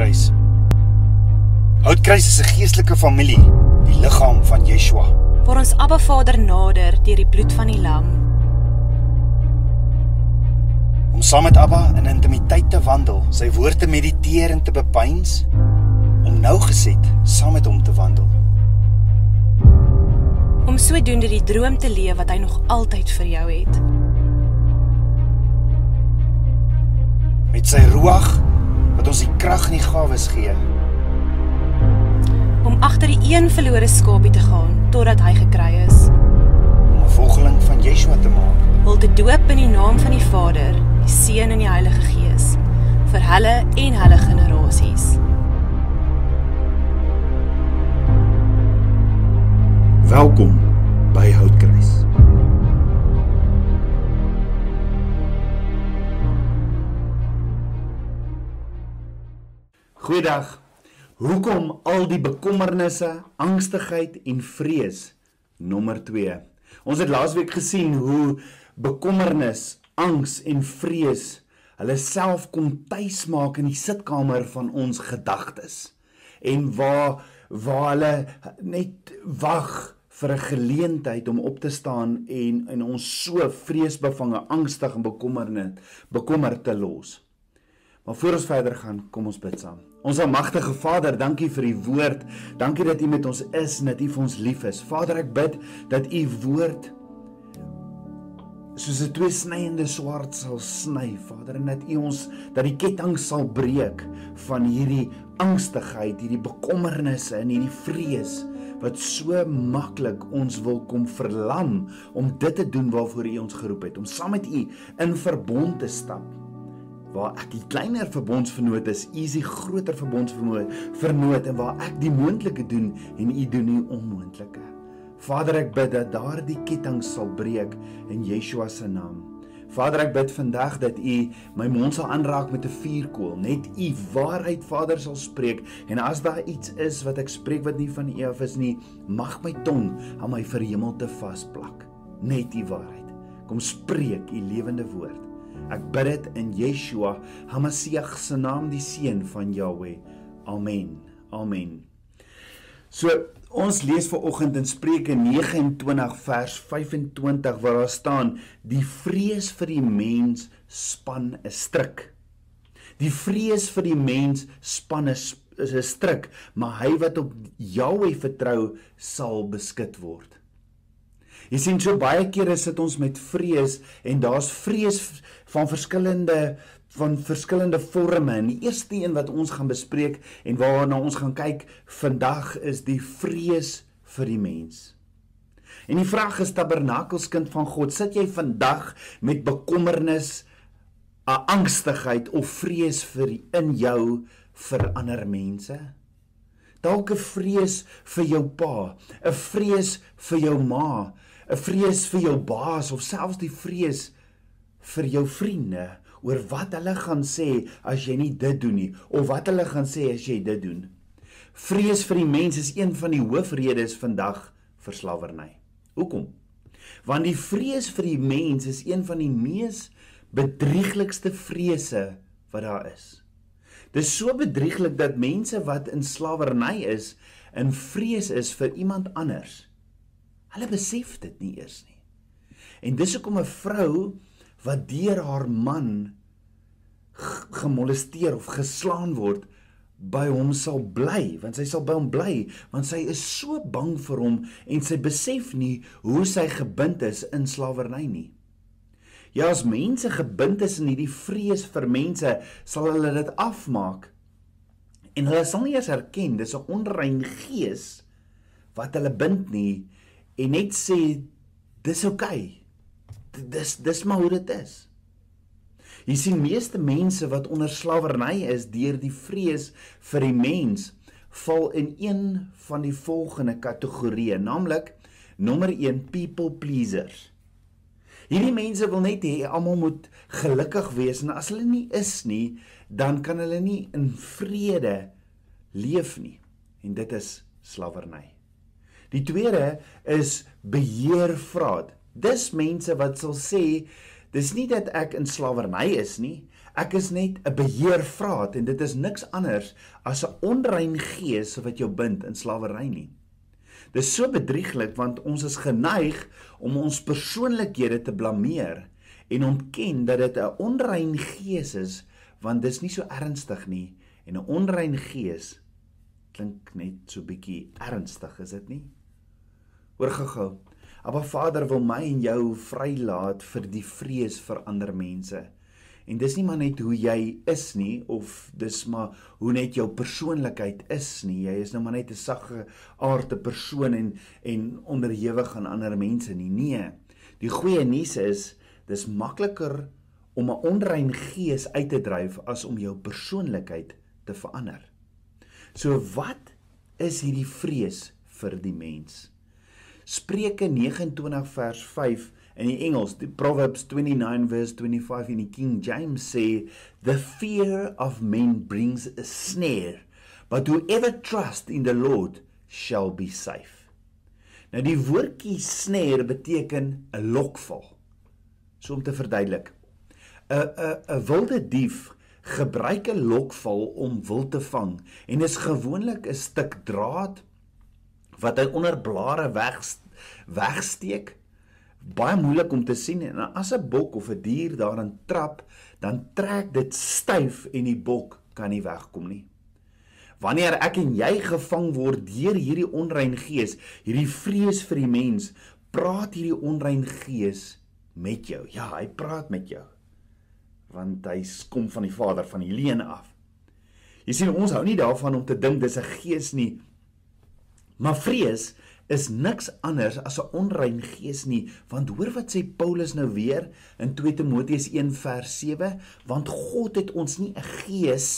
houtkruis. Houtkruis is 'n geestelike familie, die liggaam van Yeshua, waar ons Abba Vader nader deur die bloed van die lam. Om saam met Abba in intimiteit te wandel, sy woord te mediteer en te bepeins, om nou gesed saam met hom te wandel. Om sodoende die droom te leef wat hy nog altyd vir jou het. Met sy ruach wat ons die krag en die gawes gee om agter die een verlore skaapie te gaan totdat hy gekry is om 'n volgeling van Yeshua te maak wil te doop in die naam van die Vader, die Seun en die Heilige Gees vir hulle en hulle generasies Welkom by Houtkring Goeiedag. Hoekom al die bekommernisse, angstigheid en vrees? Nommer 2. Ons het laasweek gesien hoe bekommernis, angs en vrees hulle self kom tuismaak in die sitkamer van ons gedagtes en waar waar hulle net wag vir 'n geleentheid om op te staan en en ons so vreesbevange, angstig en bekommerd bekommer te los. Maar voor ons verder gaan, kom ons bid saam. Ons almagtige Vader, dankie vir u woord. Dankie dat u met ons is en dat u vir ons lief is. Vader, ek bid dat u woord soos 'n tweesnyende swaard sal sny, Vader, en dat u ons dat die ketting sal breek van hierdie angstigheid, hierdie bekommernisse en hierdie vrees wat so maklik ons wil kom verlam om dit te doen waarvoor u ons geroep het, om saam met u in verbond te stap waar ek die kleiner verbondsvernoot is, u is die groter verbondsvernoot en waar ek die moontlike doen en u doen die onmoontlike. Vader, ek bid dat daardie ketting sal breek in Yeshua se naam. Vader, ek bid vandag dat u my mond sal aanraak met 'n vuurkoel, net u waarheid, Vader, sal spreek en as daar iets is wat ek spreek wat nie van u af is nie, mag my tong aan my verhemelte vasplak. Net u waarheid. Kom spreek u lewende woord. Ek bid dit in Yeshua Hamasiach se naam, die seun van Jahweh. Amen. Amen. So ons lees ver oggend in Spreuke 29 vers 25 waar daar staan: "Die vrees vir die mens span 'n stryk." Die vrees vir die mens span 'n is 'n stryk, maar hy wat op Jahweh vertrou, sal beskud word. Jy sien so baie kere sit ons met vrees en daar's vrees van verskillende van verskillende forme. En die eerste een wat ons gaan bespreek en waarna ons gaan kyk vandag is die vrees vir die mens. En die vraag is tabernakelskind van God, sit jy vandag met bekommernis, 'n angstigheid of vrees vir in jou vir ander mense? Dalk 'n vrees vir jou pa, 'n vrees vir jou ma, 'n vrees vir jou baas of selfs die vrees vir jou vriende oor wat hulle gaan sê as jy nie dit doen nie of wat hulle gaan sê as jy dit doen. Vrees vir die mens is een van die hoofredes vandag vir slawerny. Hoekom? Want die vrees vir die mens is een van die mees bedrieglikste vrese wat daar is. Dit is so bedrieglik dat mense wat in slawerny is, in vrees is vir iemand anders. Hulle besef dit nie eers nie. En dis hoekom 'n vrou wat deur haar man gemolesteer of geslaan word by hom sal bly want sy sal by hom bly want sy is so bang vir hom en sy besef nie hoe sy gebind is in slawerny nie Ja as mense gebind is in hierdie vrees vir mense sal hulle dit afmaak en hulle sal nie eens erken dis 'n onrein gees wat hulle bind nie en net sê dis oukei okay dis dis maar hoe dit is. Jy sien meeste mense wat onder slawerny is deur die vrees vir die mens val in een van die volgende kategorieë, naamlik nommer 1 people pleasers. Hierdie mense wil net hê almal moet gelukkig wees en as hulle nie is nie, dan kan hulle nie in vrede leef nie en dit is slawerny. Die tweede is beheervraat. Dis mense wat sal sê, dis nie dat ek in slawerny is nie. Ek is net 'n beheervraat en dit is niks anders as 'n onrein gees wat jou bind in slawerny nie. Dis so bedrieglik want ons is geneig om ons persoonlikhede te blameer en ontken dat dit 'n onrein gees is want dis nie so ernstig nie en 'n onrein gees klink net so bietjie ernstig is dit nie? Hoor gou-gou Maar Vader wil my en jou vrylaat vir die vrees vir ander mense. En dis nie maar net hoe jy is nie of dis maar hoe net jou persoonlikheid is nie. Jy is nou maar net 'n sagge aardte persoon en en onderhewig aan ander mense nie. Nee. Die goeie nuus is dis makliker om 'n onrein gees uit te dryf as om jou persoonlikheid te verander. So wat is hierdie vrees vir die mens? Spreuke 29 vers 5 In die Engels, die Proverbs 29 verse 25 in die King James sê, "The fear of men brings a snare, but whoever trust in the Lord shall be safe." Nou die woordjie snare beteken 'n lokval. So om te verduidelik. 'n 'n 'n wilde dief gebruik 'n lokval om wild te vang en is gewoonlik 'n stuk draad, wat hy onder blare weg wegsteek. Baie moeilik om te sien en as 'n bok of 'n dier daarin trap, dan trek dit styf en die bok kan nie wegkom nie. Wanneer ek en jy gevang word deur hierdie onrein gees, hierdie vrees vir die mens, praat hierdie onrein gees met jou. Ja, hy praat met jou. Want hy kom van die Vader van Helene af. Jy sien ons hou nie daarvan om te dink dis 'n gees nie, Maar vrees is niks anders as 'n onrein gees nie, want hoor wat sê Paulus nou weer in 2 Timoteus 1:7, want God het ons nie 'n gees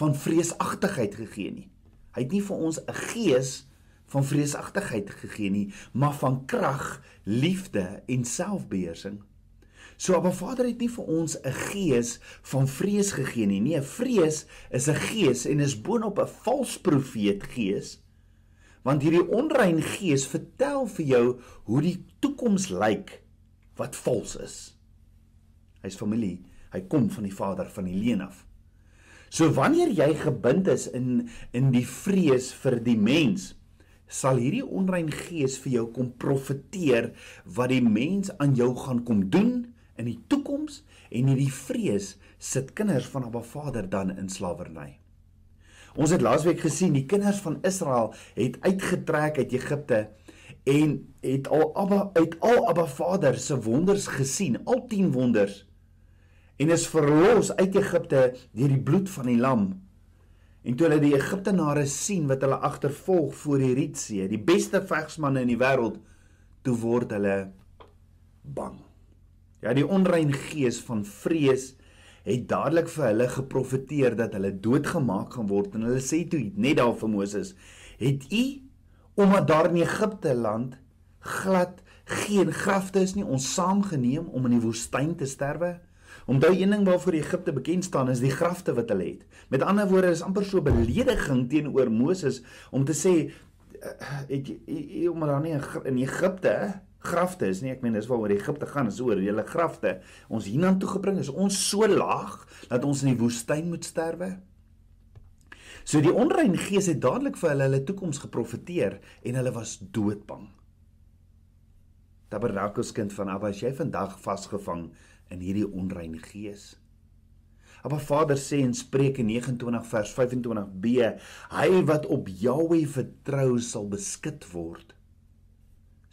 van vreesagtigheid gegee nie. Hy het nie vir ons 'n gees van vreesagtigheid gegee nie, maar van krag, liefde en selfbeheersing. So Abba Vader het nie vir ons 'n gees van vrees gegee nie. Nee, vrees is 'n gees en is boonop 'n valsprofeet gees want hierdie onrein gees vertel vir jou hoe die toekoms lyk wat vals is. Hy's familie, hy kom van die vader van Helene af. So wanneer jy gebind is in in die vrees vir die mens, sal hierdie onrein gees vir jou kom profeteer wat die mens aan jou gaan kom doen in die toekoms en hierdie vrees sit kinders van 'n Baba Vader dan in slawerny. Ons het laasweek gesien die kinders van Israel het uitgetrek uit Egipte en het al Abba uit al Abba Vader se wonders gesien, al 10 wonders. En is verlos uit Egipte deur die bloed van die lam. En toe hulle die Egiptenare sien wat hulle agtervolg voor die Rietsee, die beste vegsmanne in die wêreld, toe word hulle bang. Ja, die onrein gees van vrees het dadelik vir hulle geprofeteer dat hulle doodgemaak gaan word en hulle sê toe net daar vir Moses, "Het u omdat daar in Egipte land glad geen grafte is nie, ons saamgeneem om in die woestyn te sterwe?" Onthou een ding waarvoor Egipte bekend staan is die grafte wat hulle het. Met ander woorde is amper so 'n belediging teenoor Moses om te sê, eh, eh, "Het u omdat daar nie in Egipte grafte is nie ek meen dis waaroor Egipte gaan is oor hulle grafte ons hiernatoe toe gebring is ons so laag dat ons in die woestyn moet sterwe so die onrein gees het dadelik vir hulle hulle toekoms geprofeteer en hulle was doodbang Tabernakels kind van Abba as jy vandag vasgevang in hierdie onrein gees Abba Vader sê in Spreuke 29 vers 25b hy wat op Jahwe vertrou sal beskik word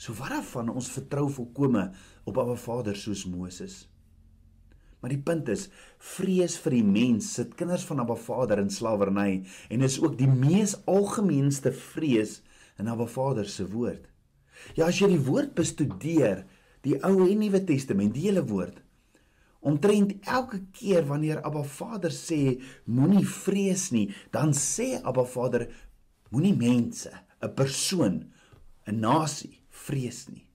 So wat dan ons vertrou volkome op Abba Vader soos Moses. Maar die punt is, vrees vir die mens sit kinders van Abba Vader in slawerny en is ook die mees algemeenste vrees in Abba Vader se woord. Ja, as jy die woord bestudeer, die Ou en Nuwe Testament, die hele woord, omtrent elke keer wanneer Abba Vader sê moenie vrees nie, dan sê Abba Vader moenie mense, 'n persoon, 'n nasie vrees nie.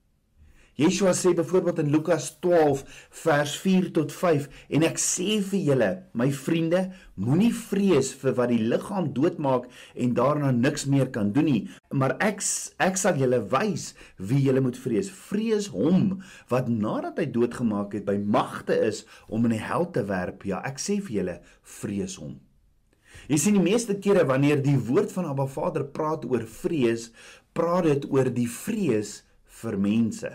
Yeshua sê byvoorbeeld in Lukas 12 vers 4 tot 5 en ek sê vir julle, my vriende, moenie vrees vir wat die liggaam doodmaak en daarna niks meer kan doen nie, maar ek ek sal julle wys wie julle moet vrees. Vrees hom wat nadat hy doodgemaak het by magte is om in die hel te werp. Ja, ek sê vir julle, vrees hom. Jy sien die meeste kere wanneer die woord van Abba Vader praat oor vrees, praat dit oor die vrees vir mense.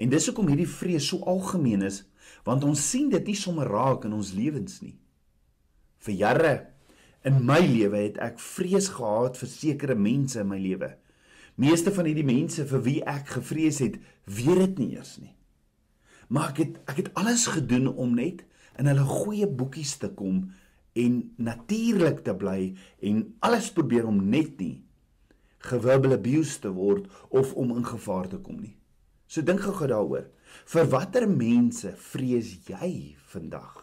En dis hoekom hierdie vrees so algemeen is, want ons sien dit nie sommer raak in ons lewens nie. Vir jare in my lewe het ek vrees gehad vir sekere mense in my lewe. Meeste van hierdie mense vir wie ek gevrees het, weet dit nie eers nie. Maar ek het ek het alles gedoen om net in hulle goeie boekies te kom en natuurlik te bly en alles probeer om net nie gewirbel abuse te word of om in gevaar te kom nie. So dink gou gou daaroor. Vir watter mense vrees jy vandag?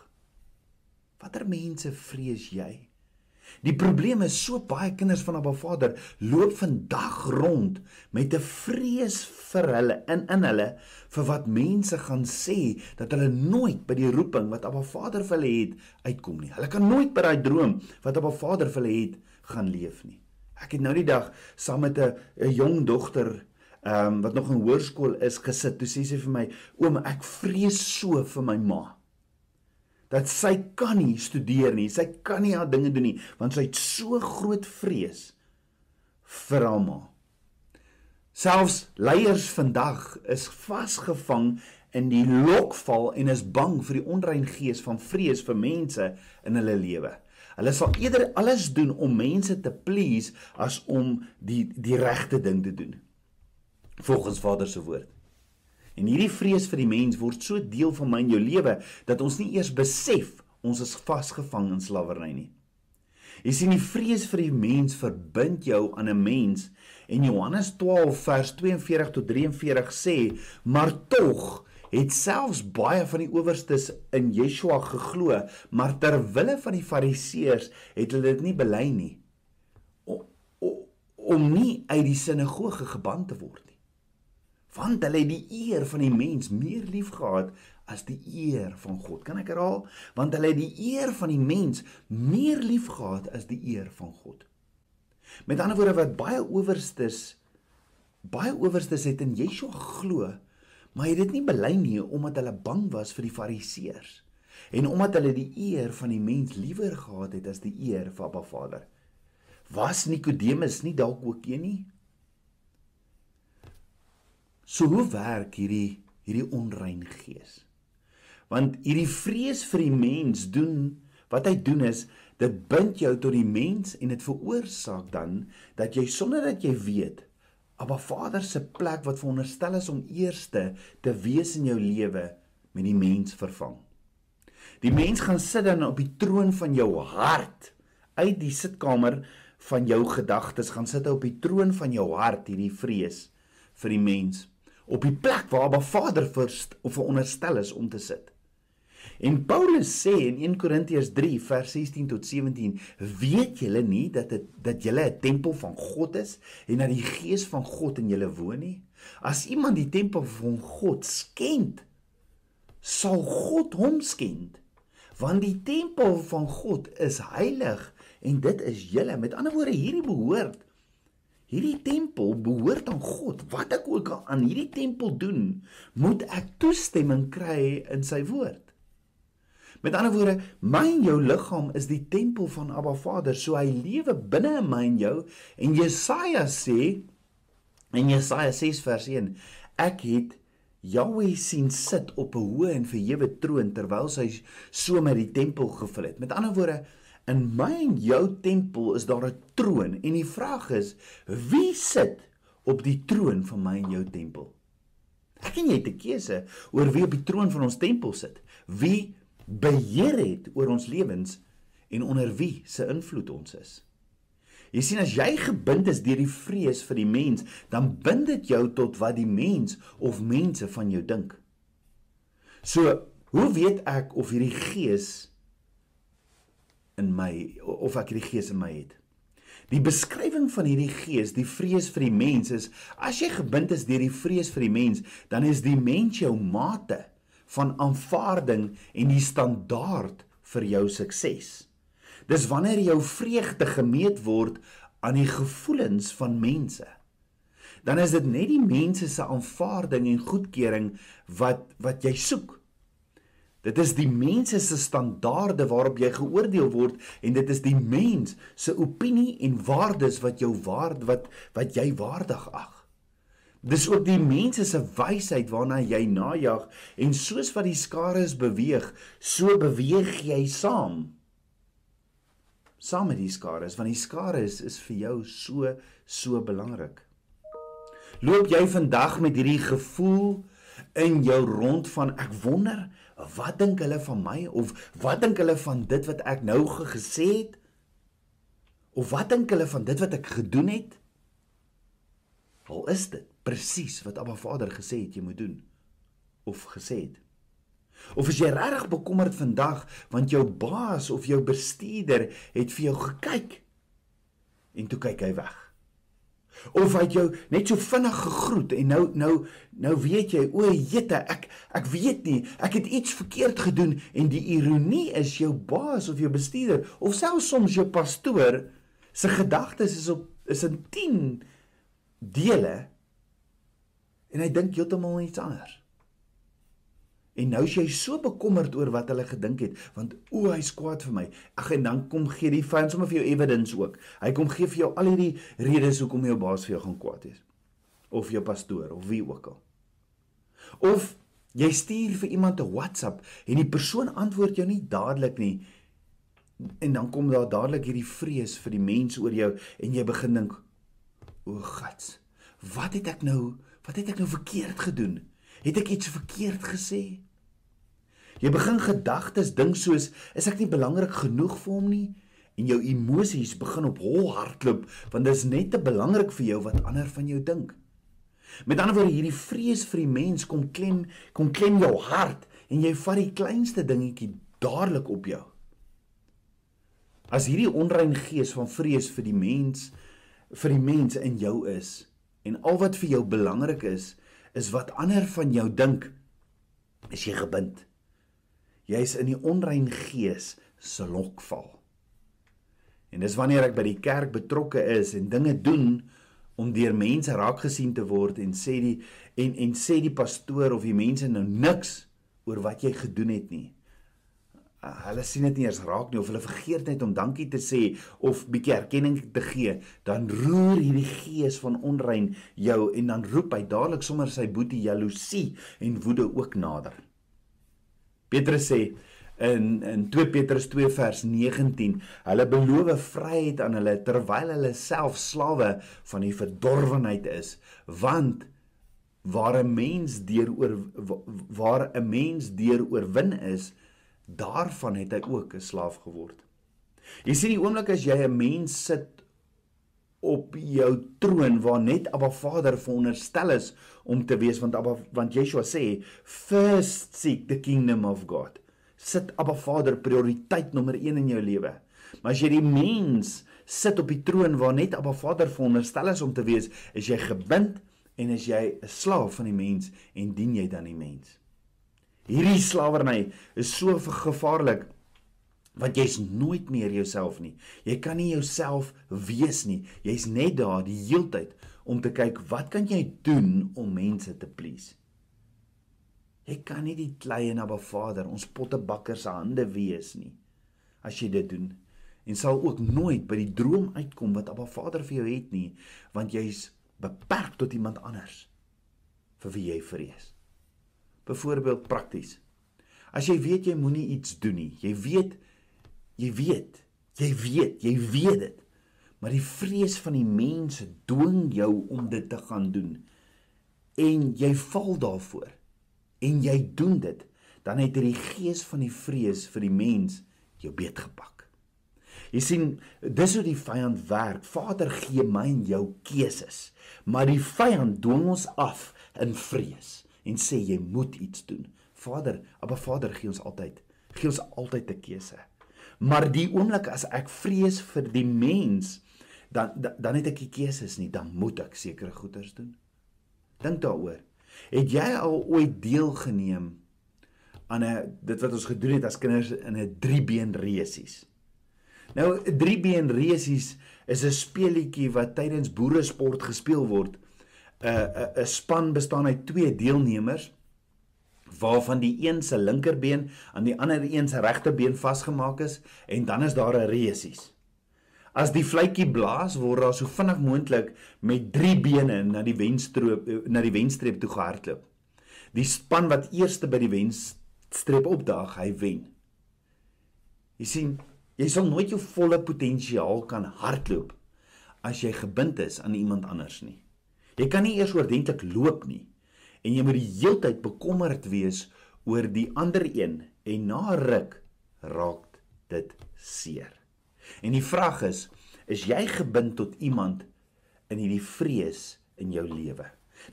Watter mense vrees jy? Die probleem is so baie kinders van Abba Vader loop vandag rond met 'n vrees vir hulle in in hulle vir wat mense gaan sê dat hulle nooit by die roeping wat Abba Vader vir hulle het uitkom nie. Hulle kan nooit by daai droom wat Abba Vader vir hulle het gaan leef nie. Ek het nou die dag saam met 'n 'n jong dogter ehm um, wat nog in hoërskool is gesit. Toe sê sy vir my: "Oom, ek vrees so vir my ma." Dat sy kan nie studeer nie. Sy kan nie haar dinge doen nie want sy het so groot vrees vir haar ma. Selfs leiers vandag is vasgevang in die lokval en is bang vir die onrein gees van vrees vir mense in hulle lewe. Hulle sal eerder alles doen om mense te please as om die die regte ding te doen. Volgens Vader se woord. En hierdie vrees vir die mens word so deel van my en jou lewe dat ons nie eers besef ons is vasgevang in slawerny nie. Jy sien die vrees vir die mens verbind jou aan 'n mens en Johannes 12 vers 42 tot 43 sê maar tog het selfs baie van die owerstes in Yeshua geglo, maar ter wille van die Fariseërs het hulle dit nie bely nie. Om nie uit die sinagoge geban te word nie. Want hulle het die eer van die mens meer liefgehad as die eer van God. Kan ek herhaal? Want hulle het die eer van die mens meer liefgehad as die eer van God. Met ander woorde wat baie owerstes baie owerstes het in Yeshua geglo, maar het dit nie bely nie omdat hulle bang was vir die fariseërs en omdat hulle die eer van die mens liewer gehad het as die eer van Abba Vader. Was Nikodemus nie dalk ook een nie? So hoe werk hierdie hierdie onrein gees? Want hierdie vrees vir die mens doen wat hy doen is dit bind jou tot die mens en dit veroorsaak dan dat jy sonder dat jy weet Maar Vader se plek wat veronderstel is om eerste te wees in jou lewe met die mens vervang. Die mens gaan sit dan op die troon van jou hart. Uit die sitkamer van jou gedagtes gaan sit hy op die troon van jou hart hierdie vrees vir die mens op die plek waar Baba Vader vir veronderstel is om te sit. En Paulus sê in 1 Korintiërs 3 vers 16 tot 17, weet julle nie dat dit dat julle 'n tempel van God is en dat die Gees van God in julle woon nie? As iemand die tempel van God skend, sal God hom skend, want die tempel van God is heilig en dit is julle. Met ander woorde, hierdie behoort hierdie tempel behoort aan God. Wat ek ook aan hierdie tempel doen, moet ek toestemming kry in sy woord. Met ander woorde, my en jou liggaam is die tempel van Abba Vader, so hy lewe binne in my en jou. En Jesaja sê in Jesaja 6 vers 1, ek het Jahwe sien sit op 'n hoë en verhewe troon terwyl hy so met die tempel gevul het. Met ander woorde, in my en jou tempel is daar 'n troon en die vraag is, wie sit op die troon van my en jou tempel? Ek en jy het 'n keuse oor wie op die troon van ons tempel sit. Wie beheer het oor ons lewens en onder wie se invloed ons is. Jy sien as jy gebind is deur die vrees vir die mens, dan bind dit jou tot wat die mens of mense van jou dink. So, hoe weet ek of hierdie gees in my of ek hierdie gees in my het? Die beskrywing van hierdie gees, die vrees vir die mens is as jy gebind is deur die vrees vir die mens, dan is die mens jou mate van aanvaarding en die standaard vir jou sukses. Dis wanneer jou vreugde gemeet word aan die gevoelens van mense. Dan is dit net die mense se aanvaarding en goedkeuring wat wat jy soek. Dit is die mense se standaarde waarop jy geoordeel word en dit is die mens se opinie en waardes wat jou waard wat wat jy waardig ag. Dis ook die mense se wysheid waarna jy najag en soos wat die skare is beweeg, so beweeg jy saam. Saam met die skare, want die skare is is vir jou so so belangrik. Loop jy vandag met hierdie gevoel in jou rond van ek wonder wat dink hulle van my of wat dink hulle van dit wat ek nou gesê het of wat dink hulle van dit wat ek gedoen het? Wat is dit? presies wat Abba Vader gesê het jy moet doen of gesê het? Of is jy regtig bekommerd vandag want jou baas of jou bestuurder het vir jou gekyk en toe kyk hy weg? Of hy het jou net so vinnig gegroet en nou nou nou weet jy o jette ek ek weet nie ek het iets verkeerd gedoen en die ironie is jou baas of jou bestuurder of selfs soms jou pastoor se gedagtes is op is in 10 dele en hy dink heeltemal iets anders. En nou is hy so bekommerd oor wat hulle gedink het, want o, oh, hy's kwaad vir my. Ag en dan kom gee die vyand sommer vir jou evidence ook. Hy kom gee vir jou al hierdie redes hoekom jou baas vir jou gaan kwaad is of jou pastoor of wie ook al. Of jy stuur vir iemand 'n WhatsApp en die persoon antwoord jou nie dadelik nie en dan kom daar dadelik hierdie vrees vir die mense oor jou en jy begin dink o, oh, gats, wat het ek nou Wat het ek nou verkeerd gedoen? Het ek iets verkeerd gesê? Jy begin gedagtes ding soos is ek nie belangrik genoeg vir hom nie en jou emosies begin op hol hardloop want dit is net te belangrik vir jou wat ander van jou dink. Met ander woorde hierdie vrees vir die mens kom klem kom klem jou hart en jy vat die kleinste dingetjie dadelik op jou. As hierdie onrein gees van vrees vir die mens vir die mens in jou is, En al wat vir jou belangrik is, is wat ander van jou dink. Is jy gebind? Jy's in die onrein gees se lokval. En dis wanneer ek by die kerk betrokke is en dinge doen om deur mense raak gesien te word en sê die en en sê die pastoor of die mense nou niks oor wat jy gedoen het nie. Ah, hulle sien dit nie eens raak nie of hulle vergeet net om dankie te sê of bietjie erkenning te gee, dan roer hierdie gees van onrein jou en dan roep hy dadelik sommer sy boetie jaloesie en woede ook nader. Petrus sê in in 2 Petrus 2 vers 19, hulle beloof vryheid aan hulle terwyl hulle self slawe van die verdorwenheid is, want waar 'n mens deur oor waar 'n mens deur oorwin is, daarvan het hy ook 'n slaaf geword. Jy sien die oomblik as jy 'n mens sit op jou troon waar net Abba Vader veronderstel is om te wees want Abba want Yeshua sê first seek the kingdom of God. Sit Abba Vader prioriteit nommer 1 in jou lewe. Maar as jy die mens sit op die troon waar net Abba Vader veronderstel is om te wees, is jy gebind en as jy 'n slaaf van die mens en dien jy dan die mens. Hierdie slawerny is so gevaarlik want jy's nooit meer jouself nie. Jy kan nie jouself wees nie. Jy's net daar die heeltyd om te kyk wat kan jy doen om mense te please. Jy kan nie die klei en Abba Vader, ons pottebakker se hande wees nie as jy dit doen en sal ook nooit by die droom uitkom wat Abba Vader vir jou het nie, want jy's beperk tot iemand anders vir wie jy vrees byvoorbeeld prakties. As jy weet jy moenie iets doen nie, jy weet jy weet, jy weet, jy weet dit. Maar die vrees van die mense dwing jou om dit te gaan doen. En jy val daarvoor. En jy doen dit, dan het hierdie gees van die vrees vir die mens jou beetgepak. Jy sien, dis hoe die vyand werk. Vader gee my en jou keuses, maar die vyand dwing ons af in vrees en sê jy moet iets doen. Vader, Abba Vader gee ons altyd, gee ons altyd 'n keuse. Maar die oomblik as ek vrees vir die mens, dan dan het ek nie keuses nie, dan moet ek sekere goeders doen. Dink daaroor. Het jy al ooit deelgeneem aan 'n dit wat ons gedoen het as kinders in 'n driebeen reesies? Nou, driebeen reesies is 'n speelietjie wat tydens boeresport gespeel word 'n 'n span bestaan uit twee deelnemers waarvan die een se linkerbeen aan die ander een se regterbeen vasgemaak is en dan is daar 'n resies. As die fluitjie blaas word daar so vinnig moontlik met drie bene na die wenstroop na die wenstreep toe gehardloop. Die span wat eerste by die wenstreep opdaag, hy wen. Jy sien, jy sal nooit jou volle potensiaal kan hardloop as jy gebind is aan iemand anders nie. Jy kan nie eers oordentlik loop nie en jy moet die heeltyd bekommerd wees oor die ander een en na ruk raak dit seer. En die vraag is, is jy gebind tot iemand in hierdie vrees in jou lewe?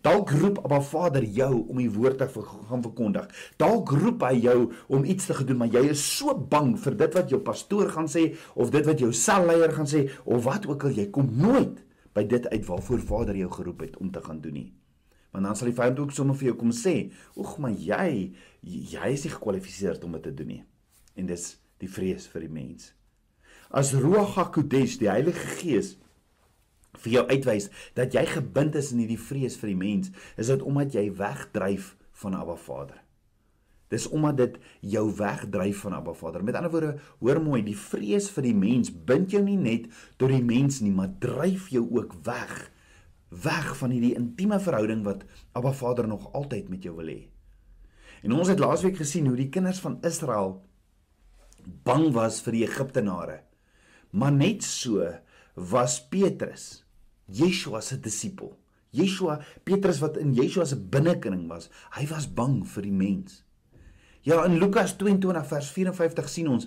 Dalk roep Abba Vader jou om die woord te gaan verkondig. Dalk roep hy jou om iets te gedoen, maar jy is so bang vir dit wat jou pastoor gaan sê of dit wat jou selleier gaan sê of wat ook al jy kom nooit by dit uit waarvoor Vader jou geroep het om te gaan doen nie. Want dan sal die vyand ook sommer vir jou kom sê, "Oeg, maar jy jy is nie gekwalifiseer om dit te doen nie." En dis die vrees vir die mens. As Ruach HaKodesh, die Heilige Gees, vir jou uitwys dat jy gebind is in hierdie vrees vir die mens, is dit omdat jy wegdryf van Abba Vader. Dis omdat dit jou wegdryf van Abba Vader. Met ander woorde, hoor mooi, die vrees vir die mens bind jou nie net tot die mens nie, maar dryf jou ook weg weg van hierdie intieme verhouding wat Abba Vader nog altyd met jou wil hê. En ons het laasweek gesien hoe die kinders van Israel bang was vir die Egiptenare. Maar net so was Petrus, Yeshua se disipel. Yeshua, Petrus wat in Yeshua se binnekring was, hy was bang vir die mens. Ja, in Lukas 22 vers 54 sien ons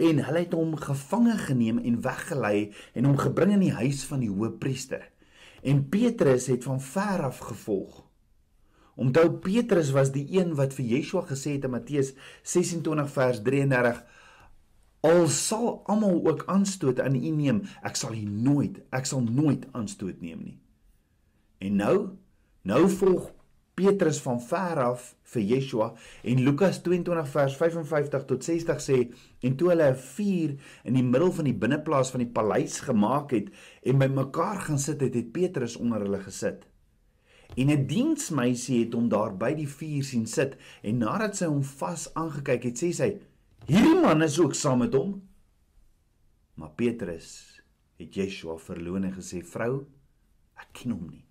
en hulle het hom gevange geneem en weggelei en hom gebring in die huis van die hoofpriester. En Petrus het van ver af gevolg. Onthou Petrus was die een wat vir Yeshua gesê het in Matteus 26 vers 33 Al sal almal ook aanstoot aan U neem, ek sal U nooit, ek sal nooit aanstoot neem nie. En nou, nou volg Petrus van ver af vir Yeshua en Lukas 22 vers 55 tot 60 sê en toe hulle 'n vuur in die middel van die binneplaas van die paleis gemaak het en bymekaar gaan sit het, het Petrus onder hulle gesit. En 'n diensmeisie het hom daar by die vuur sien sit en nadat sy hom vas aangekyk het, sê sy: "Hierdie man is ook saam met hom." Maar Petrus het Yeshua verloon en gesê: "Vrou, ek ken hom nie."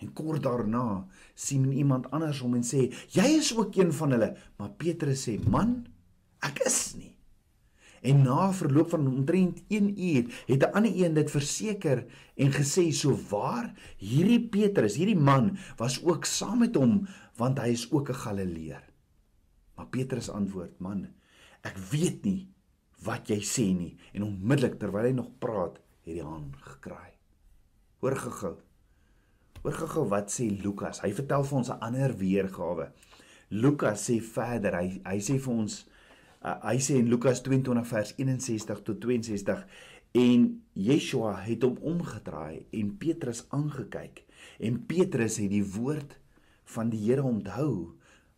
En kort daarna sien iemand anders hom en sê: "Jy is ook een van hulle." Maar Petrus sê: "Man, ek is nie." En na verloop van omtrent 1 uur het 'n ander een dit verseker en gesê: "So waar hierdie Petrus, hierdie man was ook saam met hom, want hy is ook 'n Galileër." Maar Petrus antwoord: "Man, ek weet nie wat jy sê nie." En onmiddellik terwyl hy nog praat, het hy aan gekraai. Hoor gegaan Hoor gou-gou wat sê Lukas. Hy vertel vir ons 'n ander weergawe. Lukas sê verder. Hy hy sê vir ons uh, hy sê in Lukas 22 vers 61 tot 62 en Yeshua het hom omgedraai en Petrus aangekyk en Petrus het die woord van die Here onthou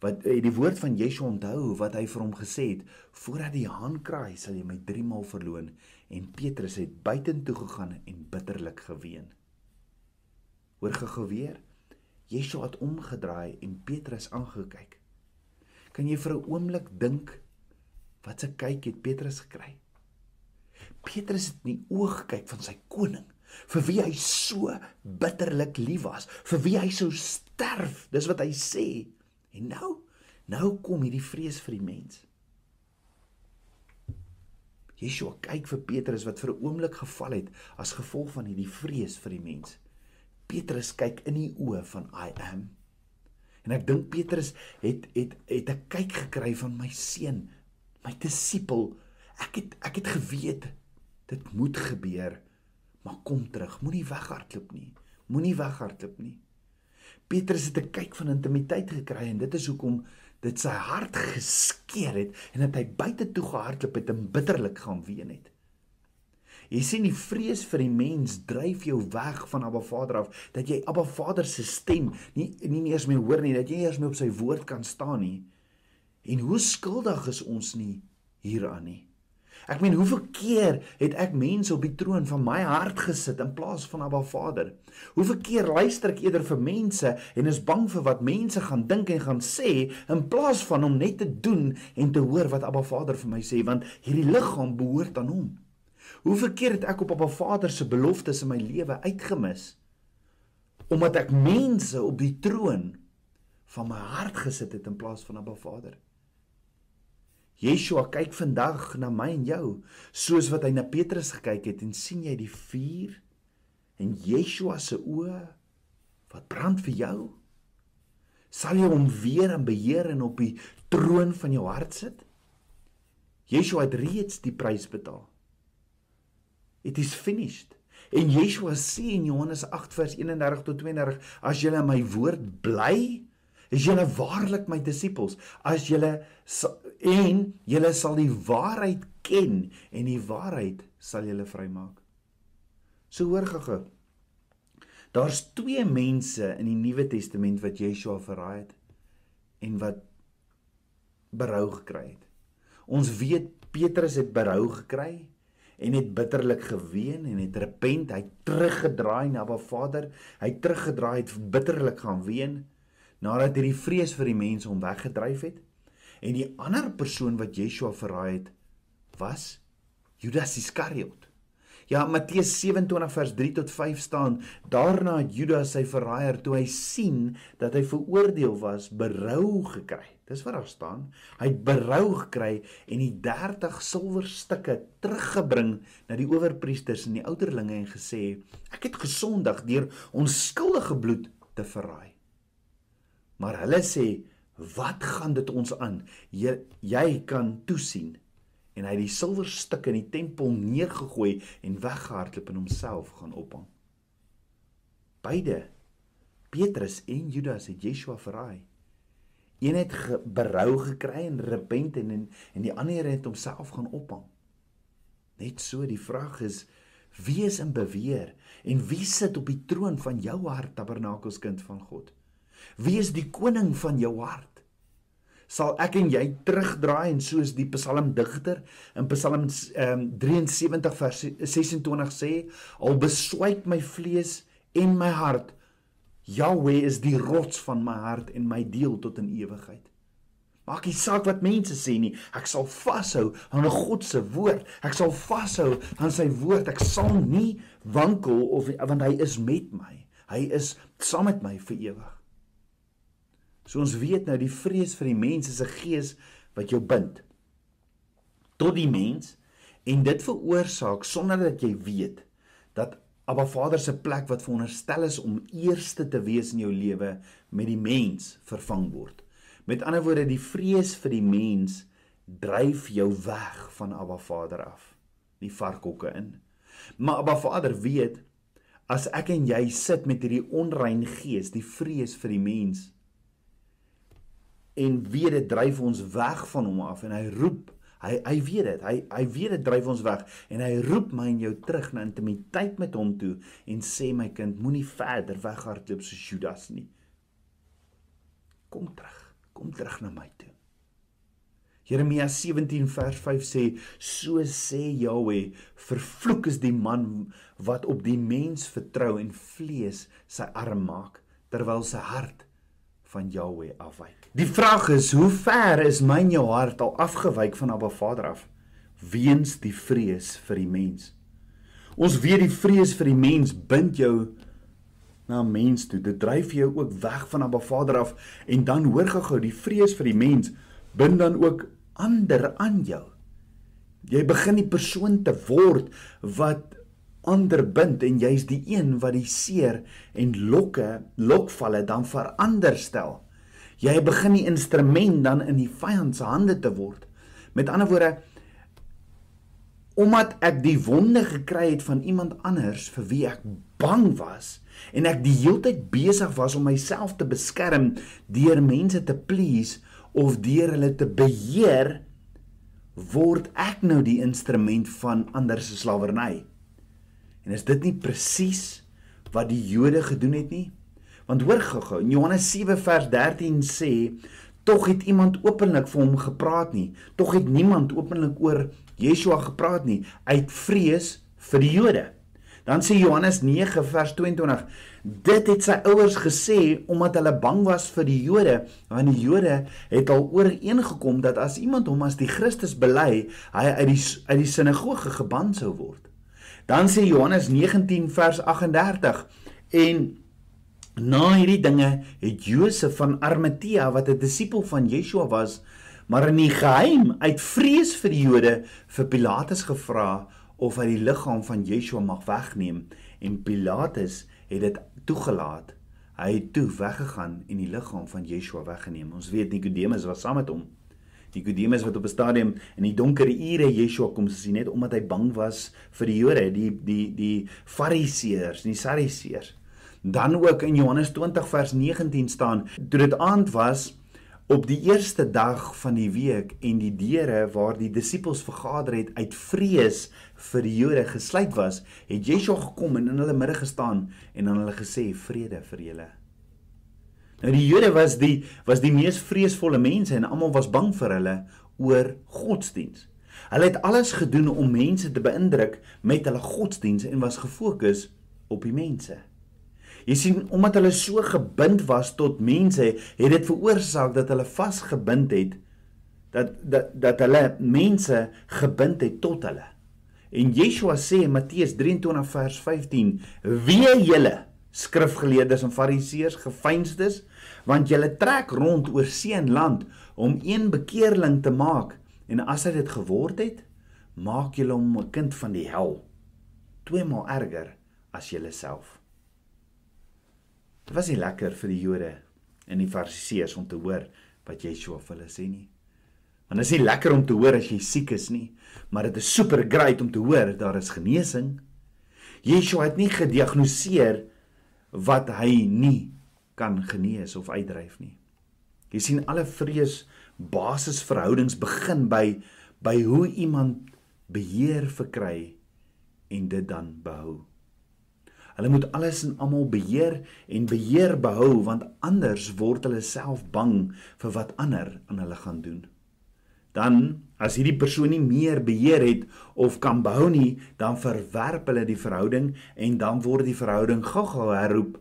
wat het die woord van Yeshua onthou wat hy vir hom gesê het voordat die haan kraai sal jy my 3 maal verloon en Petrus het buitentoe gegaan en bitterlik geween. Hoor gou-gou weer. Yeshua het omgedraai en Petrus aangekyk. Kan jy vir 'n oomblik dink wat se kyk het Petrus gekry? Petrus het nie oog gekyk van sy koning vir wie hy so bitterlik lief was, vir wie hy sou sterf. Dis wat hy sê. En nou, nou kom hierdie vrees vir die mens. Yeshua kyk vir Petrus wat vir 'n oomblik geval het as gevolg van hierdie vrees vir die mens. Petrus kyk in die oë van I am. En ek dink Petrus het het het 'n kyk gekry van my seun, my disipel. Ek het ek het geweet dit moet gebeur, maar kom terug, moenie weghardloop nie. Moenie weghardloop nie. Petrus het 'n kyk van intimiteit gekry en dit is hoekom dit sy hart geskeur het en dat hy buite toe gehardloop het en bitterlik gaan ween het. Jy sien die vrees vir die mens dryf jou weg van Abba Vader af dat jy Abba Vader se stem nie nie eers meer hoor nie, dat jy nie eers meer op sy woord kan staan nie. En hoe skuldig is ons nie hieraan nie. Ek meen hoeveel keer het ek mense op die troon van my hart gesit in plaas van Abba Vader? Hoeveel keer luister ek eerder vir mense en is bang vir wat mense gaan dink en gaan sê in plaas van om net te doen en te hoor wat Abba Vader vir my sê want hierdie liggaam behoort aan hom. Hoe verkeer het ek op op 'n Vader se beloftes in my lewe uitgemis? Omdat ek mense op die troon van my hart gesit het in plaas van 'n Aba Vader. Yeshua kyk vandag na my en jou soos wat hy na Petrus gekyk het en sien jy die vuur in Yeshua se oë wat brand vir jou? Sal jy hom weer in beheer en op die troon van jou hart sit? Yeshua het reeds die prys betaal. It is finished. En Yeshua sê in Johannes 8 vers 31 tot 32, as julle my woord bly, is julle waarlik my disippels. As julle en julle sal die waarheid ken en die waarheid sal julle vrymaak. So hoor gaga. Daar's twee mense in die Nuwe Testament wat Yeshua verraai het en wat berou gekry het. Ons weet Petrus het berou gekry en het bitterlik geween en het repent, hy het teruggedraai na Abba Vader, hy het teruggedraai het bitterlik gaan ween nadat hierdie vrees vir die mense hom weggedryf het. En die ander persoon wat Yeshua verraai het was Judas Iskariot. Ja, Matteus 27 vers 3 tot 5 staan, daarna het Judas sy verraaier toe hy sien dat hy veroordeel was, berou gekry. Dis wat daar staan. Hy het berou gekry en die 30 silwerstukke teruggebring na die owerpriesters en die ouderlinge en gesê: "Ek het gesondig deur onskuldige bloed te verraai." Maar hulle sê: "Wat gaan dit ons aan? Jy, jy kan toesien." En hy het die silwerstukke in die tempel neergegooi en weggehardloop en homself gaan ophang. Beide, Petrus en Judas het Yeshua verraai. Een het berou gekry en repent en en, en die ander het homself gaan ophang. Net so die vraag is wie is in beweer en wie sit op die troon van jou hart tabernakels kind van God? Wie is die koning van jou hart? Sal ek en jy terugdraai en soos die psalmdigter in Psalm um, ehm, 73 vers 26 sê, al beswyk my vlees en my hart, Jahwe is die rots van my hart en my deel tot in ewigheid. Maak nie saak wat mense sê nie, ek sal vashou aan 'n God se woord. Ek sal vashou aan sy woord. Ek sal nie wankel of want hy is met my. Hy is saam met my vir ewig. So ons weet nou die vrees vir die mense se gees wat jou bind tot die mens en dit veroorsaak sonder dat jy weet dat Abba Vader se plek wat veronderstel is om eerste te wees in jou lewe met die mens vervang word. Met ander woorde, die vrees vir die mens dryf jou weg van Abba Vader af, nie varkokke in. Maar Abba Vader weet as ek en jy sit met hierdie onrein gees, die vrees vir die mens en weet dit dryf ons weg van hom af en hy roep Hy hy weet dit. Hy hy weet dit dryf ons weg en hy roep my en jou terug na intimiteit met hom toe en sê my kind, moenie verder weghardloop soos Judas nie. Kom terug. Kom terug na my toe. Jeremia 17 vers 5 sê: So sê Jahweh, vervloek is die man wat op die mens vertrou en vlees sy arm maak terwyl sy hart van Jahweh afwyk. Die vraag is, hoe ver is my en jou hart al afgewyk van Abba Vader af weens die vrees vir die mens? Ons weet die vrees vir die mens bind jou na mens toe. Dit dryf jou ook weg van Abba Vader af en dan hoor gou-gou, die vrees vir die mens bind dan ook ander aan jou. Jy begin die persoon te word wat ander bind en jy's die een wat die seer en lokke lokvalle dan verander stel. Jy begin die instrument dan in die vyand se hande te word. Met ander woorde omdat ek die wonde gekry het van iemand anders vir wie ek bang was en ek die heeltyd besig was om myself te beskerm deur mense te please of deur hulle te beheer word ek nou die instrument van ander se slawerny. En is dit nie presies wat die Jode gedoen het nie? Want hoor gou-gou, Johannes 7 vers 13 sê, tog het iemand openlik vir hom gepraat nie, tog het niemand openlik oor Yeshua gepraat nie uit vrees vir die Jode. Dan sê Johannes 9 vers 22, dit het sy ouers gesê omdat hulle bang was vir die Jode, want die Jode het al ooreengekom dat as iemand hom as die Christus bely, hy uit die uit die sinagoge geban sou word. Dan sê Johannes 19 vers 38 en na hierdie dinge het Josef van Arimatea wat 'n disipel van Yeshua was, maar in geheim uit vrees vir die Jode vir Pilatus gevra of hy die liggaam van Yeshua mag wegneem en Pilatus het dit toegelaat. Hy het toe weggegaan en die liggaam van Yeshua weggeneem. Ons weet Nikodemus was saam met hom. Nikodemus wat op 'n stadium in die donkerre ure Yeshua kom sien net omdat hy bang was vir die Jode, die die die Fariseërs, die Sadduseërs. Dan ook in Johannes 20 vers 19 staan, toe dit aand was op die eerste dag van die week en die deure waar die disippels vergader het uit vrees vir die Jode gesluit was, het Yeshua gekom en in hulle midde gestaan en aan hulle gesê vrede vir julle. Nou die Jode was die was die mees vreesvolle mense en almal was bang vir hulle oor godsdiens. Hulle het alles gedoen om mense te beïndruk met hulle godsdiens en was gefokus op die mense. Jy sien, omdat hulle so gebind was tot mense, het dit veroorsaak dat hulle vasgebind het dat dat dat hulle mense gebind het tot hulle. En Yeshua sê in Matteus 23 vers 15: "Wee julle skrifgeleerdes en fariseërs gefeinsdes want julle trek rond oor see en land om een bekeerling te maak en as hy dit geword het maak julle hom 'n kind van die hel twee maal erger as julleself dit was nie lekker vir die Jode en die fariseërs om te hoor wat Yeshua vir hulle sê nie want dit is nie lekker om te hoor as jy siek is nie maar dit is super great om te hoor daar is genesing Yeshua het nie gediagnoseer wat hy nie kan genees of uitdryf nie. Jy sien alle vrees basisverhoudings begin by by hoe iemand beheer verkry en dit dan behou. Hulle moet alles en almal beheer en beheer behou want anders word hulle self bang vir wat ander aan hulle gaan doen dan as hierdie persoon nie meer beheer het of kan bou nie, dan verwerp hulle die verhouding en dan word die verhouding gou-gou herroep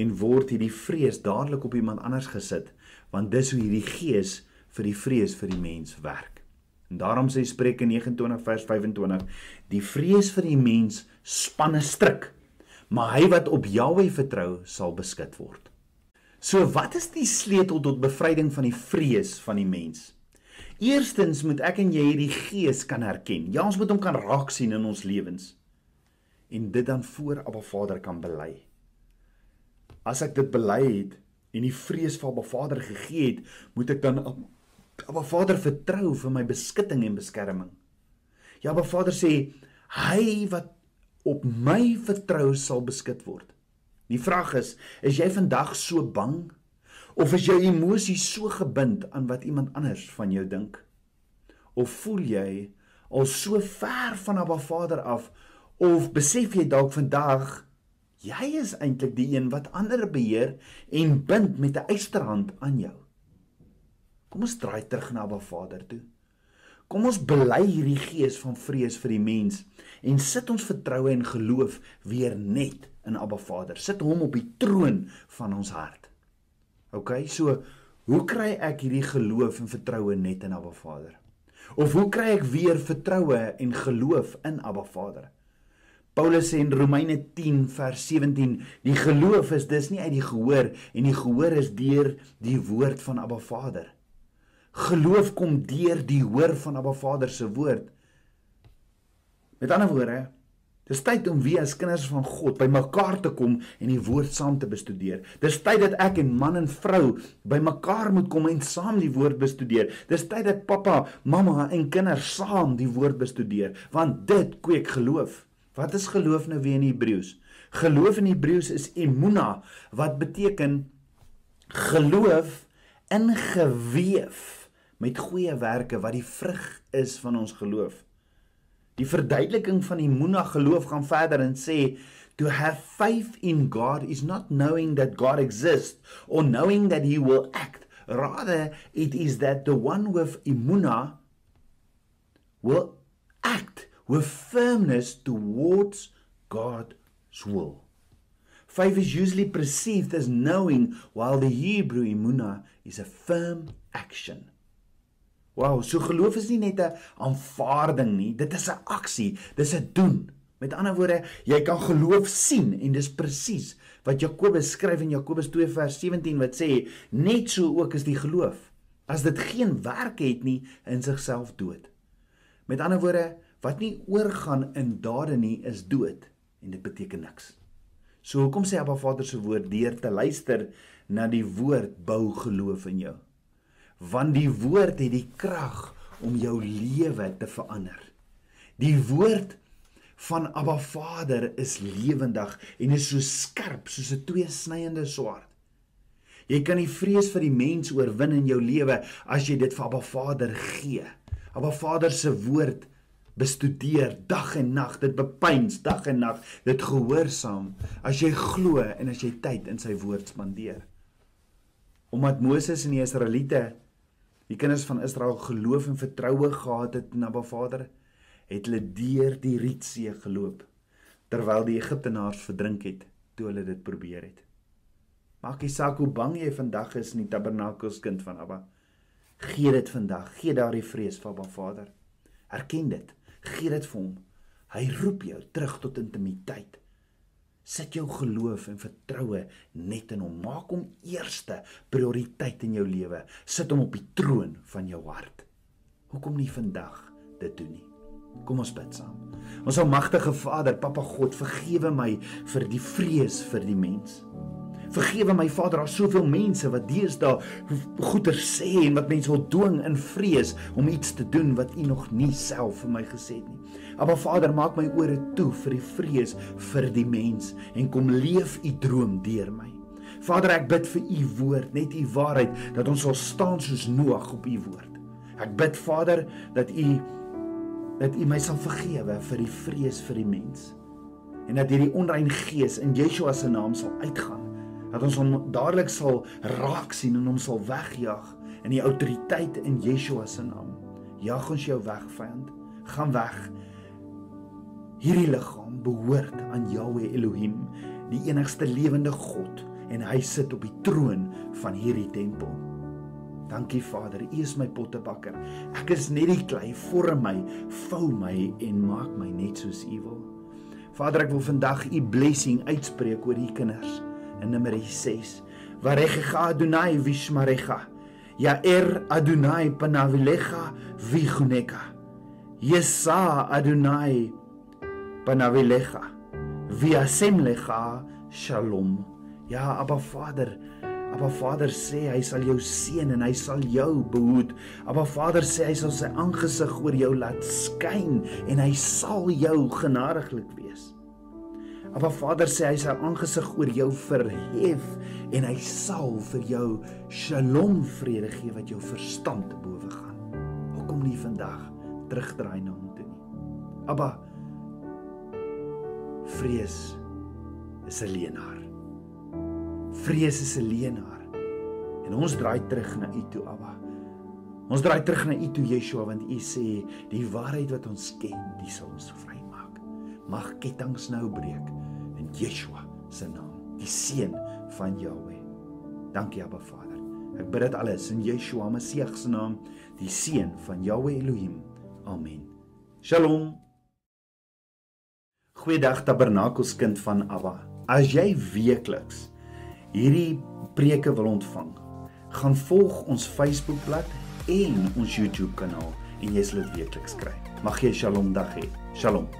en word hierdie vrees dadelik op iemand anders gesit, want dis hoe hierdie gees vir die vrees vir die mens werk. En daarom sê Spreuke 29 vers 25, die vrees vir die mens spanne stryk, maar hy wat op Jahwe vertrou, sal beskud word. So wat is die sleutel tot bevryding van die vrees van die mens? Eerstens moet ek en jy hierdie gees kan herken. Ja, ons moet hom kan raak sien in ons lewens en dit dan voor Abba Vader kan bely. As ek dit bely het en die vrees vir Abba Vader gegee het, moet ek dan Abba Vader vertrou vir my beskutting en beskerming. Ja, Abba Vader sê hy wat op my vertrou sal beskut word. Die vraag is, is jy vandag so bang? Of is jou emosie so gebind aan wat iemand anders van jou dink? Of voel jy al so ver van Abba Vader af of besef jy dalk vandag jy is eintlik die een wat ander beheer en bind met 'n ysterhand aan jou? Kom ons draai terug na Abba Vader toe. Kom ons bely hierdie gees van vrees vir die mens en sit ons vertroue en geloof weer net in Abba Vader. Sit hom op die troon van ons hart. OK, so hoe kry ek hierdie geloof en vertroue net in Abba Vader? Of hoe kry ek weer vertroue en geloof in Abba Vader? Paulus sê in Romeine 10 vers 17, die geloof is dis nie uit die gehoor en die gehoor is deur die woord van Abba Vader. Geloof kom deur die hoor van Abba Vader se woord. Met ander woorde, Dis tyd om weer as kinders van God bymekaar te kom en die woord saam te bestudeer. Dis tyd dat ek en man en vrou bymekaar moet kom en saam die woord bestudeer. Dis tyd dat pappa, mamma en kinders saam die woord bestudeer, want dit kweek geloof. Wat is geloof nou weer in Hebreëus? Geloof in Hebreëus is emuna wat beteken geloof ingeweef met goeie werke wat die vrug is van ons geloof. Die verduideliking van die Moona geloof gaan verder en sê to have faith in God is not knowing that God exists or knowing that he will act. Rather, it is that the one with imuna will act with firmness towards God's will. Faith is usually perceived as knowing while the Hebrew imuna is a firm action. Wow, so geloof is nie net 'n aanvaarding nie, dit is 'n aksie, dis 'n doen. Met ander woorde, jy kan geloof sien en dis presies wat Jakobus skryf in Jakobus 2:17 wat sê net so ook is die geloof as dit geen werk het nie in sigself dood. Met ander woorde, wat nie oorgaan in dade nie is dood en dit beteken niks. So hoekom sê Abba Vader se woord deur te luister na die woord bou geloof in jou? want die woord het die krag om jou lewe te verander. Die woord van Abba Vader is lewendig en is so skerp soos 'n tweesnyende swaard. Jy kan die vrees vir die mens oorwin in jou lewe as jy dit vir Abba Vader gee. Abba Vader se woord bestudeer dag en nag, dit bepeins dag en nag, dit gehoorsaam as jy glo en as jy tyd in sy woord spandeer. Omdat Moses en die Israeliete die kinders van Israel geloof en vertroue gehad het na Ba Vader, het hulle deur die Rietsee geloop terwyl die Egiptenaars verdrink het toe hulle dit probeer het. Maak nie saak hoe bang jy vandag is in die tabernakels kind van Abba. Gee dit vandag, gee daardie vrees vir Ba Vader. Erken dit, gee dit vir hom. Hy roep jou terug tot intimiteit. Sit jou geloof en vertroue net in hom. Maak hom eerste prioriteit in jou lewe. Sit hom op die troon van jou hart. Hoekom nie vandag dit doen nie? Kom ons bid saam. Ons almagtige Vader, Papa God, vergewe my vir die vrees vir die mens. Vergewe my Vader, daar's soveel mense wat deesdae goeie sê en wat mense wil dwing in vrees om iets te doen wat U nog nie self vir my gesê het nie. Maar Vader, maak my ore toe vir die vrees vir die mens en kom leef U droom deur my. Vader, ek bid vir U woord, net U waarheid dat ons sal staan soos Noag op U woord. Ek bid Vader dat U dat U my sal vergewe vir die vrees vir die mens en dat hierdie onrein gees in Yeshua se naam sal uitgaan dat ons hom dadelik sal raak sien en hom sal wegjag in die autoriteit in Yeshua se naam. Jag ons jou weg vyand, gaan weg. Hierdie liggaam behoort aan Yahweh Elohim, die enigste lewende God en hy sit op die troon van hierdie tempel. Dankie Vader, U is my pottebakker. Ek is net die klei, vorm my, vou my en maak my net soos U wil. Vader, ek wil vandag U blessing uitspreek oor hierdie kinders in Numeri 6. Varegha Adonai vishmarecha. Ya er Adonai panavilecha vigoneka. Yesa Adonai panavilecha. Viasemlecha shalom. Ja, Abba Vader, Abba Vader sê hy sal jou seën en hy sal jou behoed. Abba Vader sê hy sal sy aangesig oor jou laat skyn en hy sal jou genadiglik wees. Abba Vader sê hy sal aangesig oor jou verhef en hy sal vir jou shalom vrede gee wat jou verstand te bowe gaan. Hoekom nie vandag terugdraai na hom toe nie? Abba vrees is 'n leenaar. Vrees is 'n leenaar. En ons draai terug na U toe, Abba. Ons draai terug na U toe, Yeshua, want U sê die waarheid wat ons ken, die sal ons vrymaak. Mag ketTINGS nou breek. Yeshua se naam, die seun van Jahweh. Dankie Abba Vader. Ek bid dit alles in Yeshua Messie se naam, die seun van Jahweh Elohim. Amen. Shalom. Goeiedag Tabernakels kind van Abba. As jy weekliks hierdie preke wil ontvang, gaan volg ons Facebookblad en ons YouTube kanaal en jy sal dit weekliks kry. Mag jy 'n shalom dag hê. Shalom.